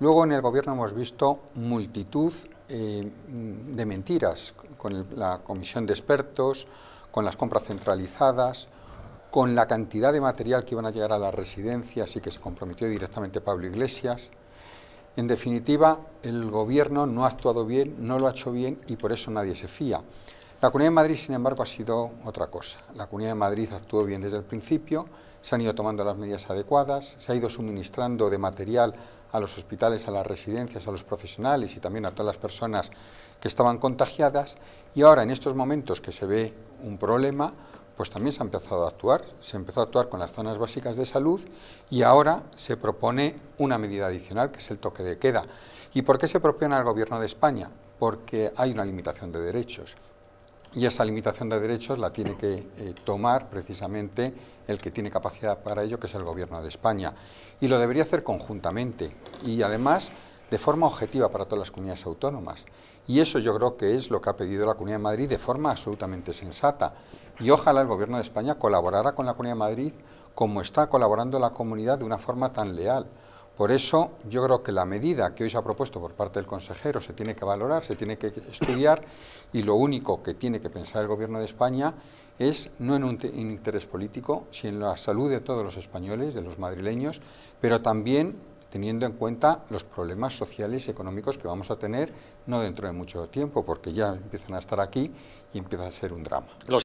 Luego en el gobierno hemos visto multitud eh, de mentiras con la comisión de expertos, con las compras centralizadas, con la cantidad de material que iban a llegar a las residencias y que se comprometió directamente Pablo Iglesias. En definitiva, el gobierno no ha actuado bien, no lo ha hecho bien y por eso nadie se fía. La Comunidad de Madrid, sin embargo, ha sido otra cosa. La Comunidad de Madrid actuó bien desde el principio, se han ido tomando las medidas adecuadas, se ha ido suministrando de material a los hospitales, a las residencias, a los profesionales y también a todas las personas que estaban contagiadas y ahora en estos momentos que se ve un problema, pues también se ha empezado a actuar, se empezó a actuar con las zonas básicas de salud y ahora se propone una medida adicional que es el toque de queda. ¿Y por qué se propone al Gobierno de España? Porque hay una limitación de derechos. Y esa limitación de derechos la tiene que eh, tomar precisamente el que tiene capacidad para ello, que es el Gobierno de España. Y lo debería hacer conjuntamente y además de forma objetiva para todas las comunidades autónomas. Y eso yo creo que es lo que ha pedido la Comunidad de Madrid de forma absolutamente sensata. Y ojalá el Gobierno de España colaborara con la Comunidad de Madrid como está colaborando la comunidad de una forma tan leal. Por eso yo creo que la medida que hoy se ha propuesto por parte del consejero se tiene que valorar, se tiene que estudiar y lo único que tiene que pensar el Gobierno de España es no en un interés político, sino en la salud de todos los españoles, de los madrileños, pero también teniendo en cuenta los problemas sociales y económicos que vamos a tener no dentro de mucho tiempo, porque ya empiezan a estar aquí y empieza a ser un drama.